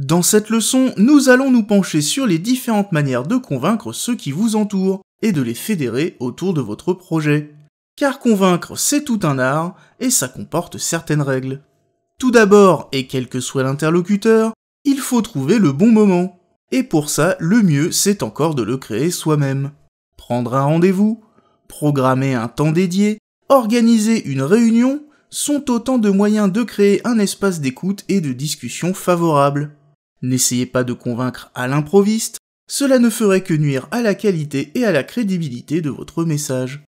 Dans cette leçon, nous allons nous pencher sur les différentes manières de convaincre ceux qui vous entourent et de les fédérer autour de votre projet. Car convaincre, c'est tout un art et ça comporte certaines règles. Tout d'abord, et quel que soit l'interlocuteur, il faut trouver le bon moment. Et pour ça, le mieux, c'est encore de le créer soi-même. Prendre un rendez-vous, programmer un temps dédié, organiser une réunion sont autant de moyens de créer un espace d'écoute et de discussion favorable. N'essayez pas de convaincre à l'improviste, cela ne ferait que nuire à la qualité et à la crédibilité de votre message.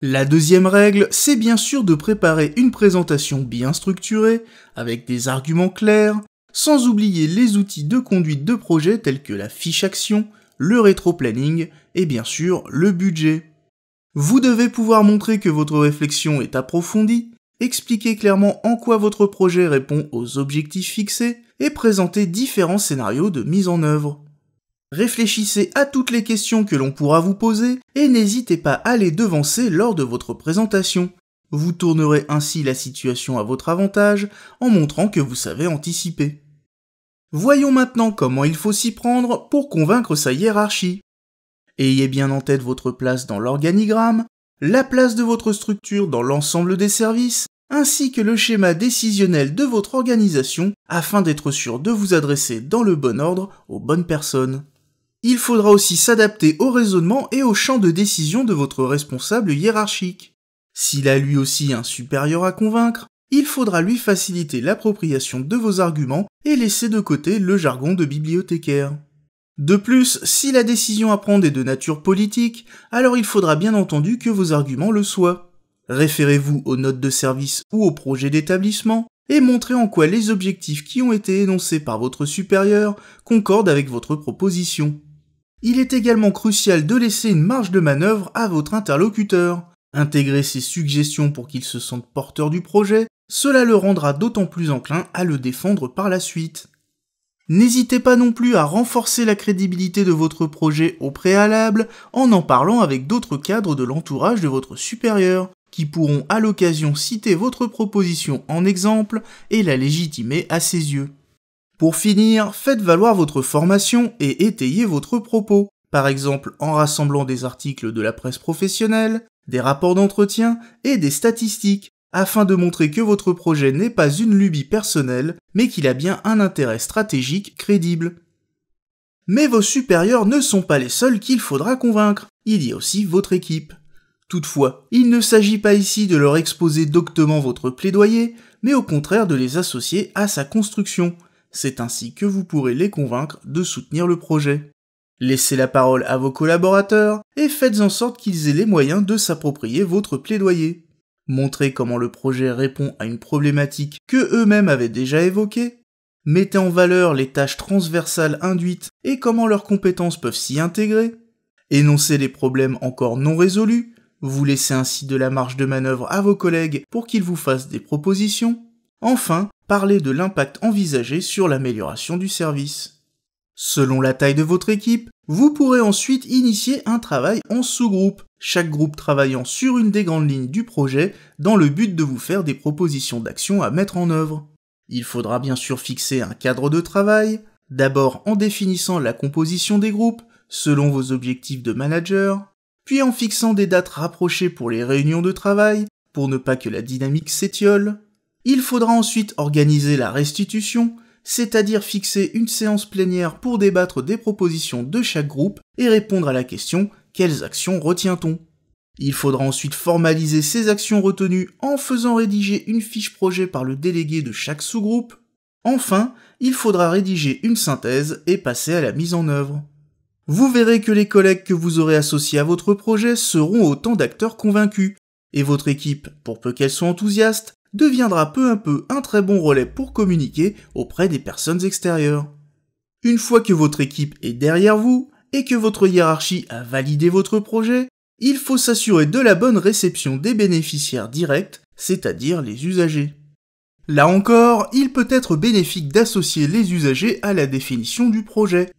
La deuxième règle, c'est bien sûr de préparer une présentation bien structurée, avec des arguments clairs, sans oublier les outils de conduite de projet tels que la fiche action, le rétro-planning et bien sûr le budget. Vous devez pouvoir montrer que votre réflexion est approfondie, expliquer clairement en quoi votre projet répond aux objectifs fixés, et présenter différents scénarios de mise en œuvre. Réfléchissez à toutes les questions que l'on pourra vous poser et n'hésitez pas à les devancer lors de votre présentation. Vous tournerez ainsi la situation à votre avantage en montrant que vous savez anticiper. Voyons maintenant comment il faut s'y prendre pour convaincre sa hiérarchie. Ayez bien en tête votre place dans l'organigramme, la place de votre structure dans l'ensemble des services ainsi que le schéma décisionnel de votre organisation afin d'être sûr de vous adresser dans le bon ordre aux bonnes personnes. Il faudra aussi s'adapter au raisonnement et au champ de décision de votre responsable hiérarchique. S'il a lui aussi un supérieur à convaincre, il faudra lui faciliter l'appropriation de vos arguments et laisser de côté le jargon de bibliothécaire. De plus, si la décision à prendre est de nature politique, alors il faudra bien entendu que vos arguments le soient référez-vous aux notes de service ou au projet d'établissement, et montrez en quoi les objectifs qui ont été énoncés par votre supérieur concordent avec votre proposition. Il est également crucial de laisser une marge de manœuvre à votre interlocuteur. Intégrez ses suggestions pour qu'il se sente porteur du projet, cela le rendra d'autant plus enclin à le défendre par la suite. N'hésitez pas non plus à renforcer la crédibilité de votre projet au préalable en en parlant avec d'autres cadres de l'entourage de votre supérieur, qui pourront à l'occasion citer votre proposition en exemple et la légitimer à ses yeux. Pour finir, faites valoir votre formation et étayez votre propos, par exemple en rassemblant des articles de la presse professionnelle, des rapports d'entretien et des statistiques, afin de montrer que votre projet n'est pas une lubie personnelle, mais qu'il a bien un intérêt stratégique crédible. Mais vos supérieurs ne sont pas les seuls qu'il faudra convaincre, il y a aussi votre équipe. Toutefois, il ne s'agit pas ici de leur exposer doctement votre plaidoyer, mais au contraire de les associer à sa construction. C'est ainsi que vous pourrez les convaincre de soutenir le projet. Laissez la parole à vos collaborateurs et faites en sorte qu'ils aient les moyens de s'approprier votre plaidoyer. Montrez comment le projet répond à une problématique que eux-mêmes avaient déjà évoquée. Mettez en valeur les tâches transversales induites et comment leurs compétences peuvent s'y intégrer. Énoncez les problèmes encore non résolus vous laissez ainsi de la marge de manœuvre à vos collègues pour qu'ils vous fassent des propositions. Enfin, parlez de l'impact envisagé sur l'amélioration du service. Selon la taille de votre équipe, vous pourrez ensuite initier un travail en sous-groupe, chaque groupe travaillant sur une des grandes lignes du projet dans le but de vous faire des propositions d'action à mettre en œuvre. Il faudra bien sûr fixer un cadre de travail, d'abord en définissant la composition des groupes selon vos objectifs de manager, puis en fixant des dates rapprochées pour les réunions de travail, pour ne pas que la dynamique s'étiole. Il faudra ensuite organiser la restitution, c'est-à-dire fixer une séance plénière pour débattre des propositions de chaque groupe et répondre à la question quelles actions retient-on Il faudra ensuite formaliser ces actions retenues en faisant rédiger une fiche projet par le délégué de chaque sous-groupe. Enfin, il faudra rédiger une synthèse et passer à la mise en œuvre. Vous verrez que les collègues que vous aurez associés à votre projet seront autant d'acteurs convaincus, et votre équipe, pour peu qu'elle soit enthousiaste, deviendra peu à peu un très bon relais pour communiquer auprès des personnes extérieures. Une fois que votre équipe est derrière vous et que votre hiérarchie a validé votre projet, il faut s'assurer de la bonne réception des bénéficiaires directs, c'est-à-dire les usagers. Là encore, il peut être bénéfique d'associer les usagers à la définition du projet,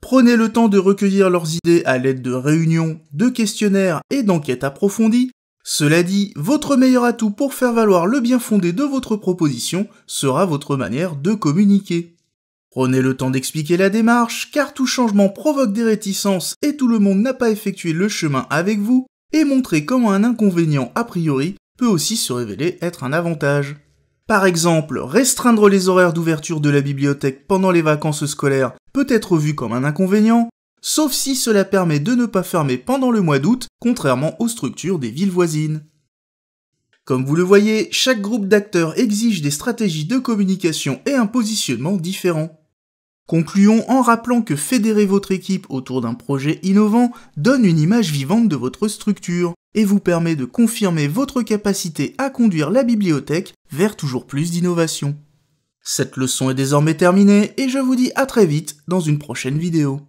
Prenez le temps de recueillir leurs idées à l'aide de réunions, de questionnaires et d'enquêtes approfondies. Cela dit, votre meilleur atout pour faire valoir le bien fondé de votre proposition sera votre manière de communiquer. Prenez le temps d'expliquer la démarche, car tout changement provoque des réticences et tout le monde n'a pas effectué le chemin avec vous, et montrez comment un inconvénient a priori peut aussi se révéler être un avantage. Par exemple, restreindre les horaires d'ouverture de la bibliothèque pendant les vacances scolaires peut être vu comme un inconvénient, sauf si cela permet de ne pas fermer pendant le mois d'août, contrairement aux structures des villes voisines. Comme vous le voyez, chaque groupe d'acteurs exige des stratégies de communication et un positionnement différent. Concluons en rappelant que fédérer votre équipe autour d'un projet innovant donne une image vivante de votre structure et vous permet de confirmer votre capacité à conduire la bibliothèque vers toujours plus d'innovation. Cette leçon est désormais terminée et je vous dis à très vite dans une prochaine vidéo.